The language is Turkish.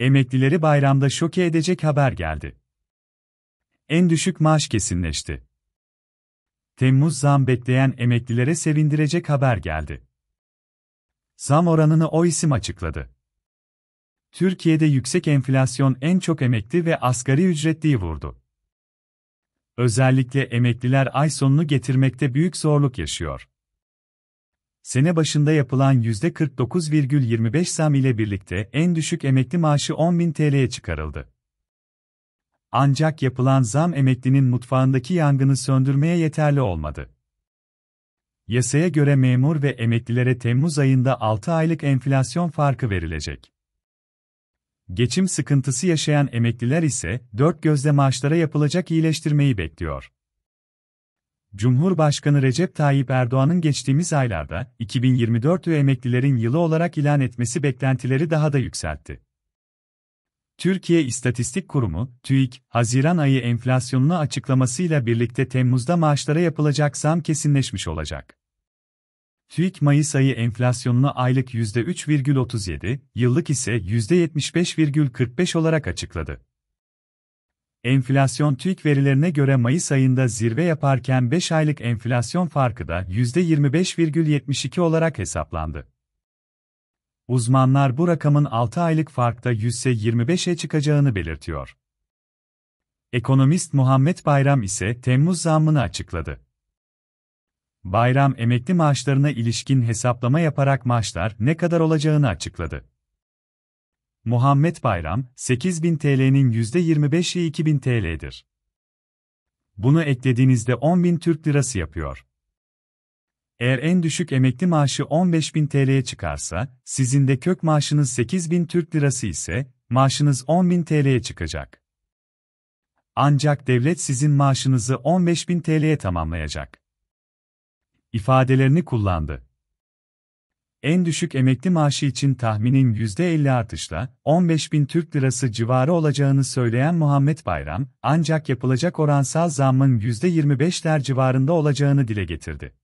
Emeklileri bayramda şoke edecek haber geldi. En düşük maaş kesinleşti. Temmuz zam bekleyen emeklilere sevindirecek haber geldi. Zam oranını o isim açıkladı. Türkiye'de yüksek enflasyon en çok emekli ve asgari ücretliyi vurdu. Özellikle emekliler ay sonunu getirmekte büyük zorluk yaşıyor sene başında yapılan %49,25 zam ile birlikte en düşük emekli maaşı 10.000 TL'ye çıkarıldı. Ancak yapılan zam emeklinin mutfağındaki yangını söndürmeye yeterli olmadı. Yasaya göre memur ve emeklilere Temmuz ayında 6 aylık enflasyon farkı verilecek. Geçim sıkıntısı yaşayan emekliler ise dört gözle maaşlara yapılacak iyileştirmeyi bekliyor. Cumhurbaşkanı Recep Tayyip Erdoğan'ın geçtiğimiz aylarda 2024'ü emeklilerin yılı olarak ilan etmesi beklentileri daha da yükseltti. Türkiye İstatistik Kurumu, TÜİK, Haziran ayı enflasyonunu açıklamasıyla birlikte Temmuz'da maaşlara yapılacak zam kesinleşmiş olacak. TÜİK Mayıs ayı enflasyonunu aylık %3,37, yıllık ise %75,45 olarak açıkladı. Enflasyon TÜİK verilerine göre Mayıs ayında zirve yaparken 5 aylık enflasyon farkı da %25,72 olarak hesaplandı. Uzmanlar bu rakamın 6 aylık farkta %25'e çıkacağını belirtiyor. Ekonomist Muhammed Bayram ise Temmuz zammını açıkladı. Bayram emekli maaşlarına ilişkin hesaplama yaparak maaşlar ne kadar olacağını açıkladı. Muhammed Bayram, 8000 TL'nin %25'i 2000 TL'dir. Bunu eklediğinizde 10.000 Türk Lirası yapıyor. Eğer en düşük emekli maaşı 15.000 TL'ye çıkarsa, sizin de kök maaşınız 8.000 Türk Lirası ise, maaşınız 10.000 TL'ye çıkacak. Ancak devlet sizin maaşınızı 15.000 TL'ye tamamlayacak. Ifadelerini kullandı en düşük emekli maaşı için tahminin %50 artışla 15 bin Türk lirası civarı olacağını söyleyen Muhammed Bayram, ancak yapılacak oransal zammın %25'ler civarında olacağını dile getirdi.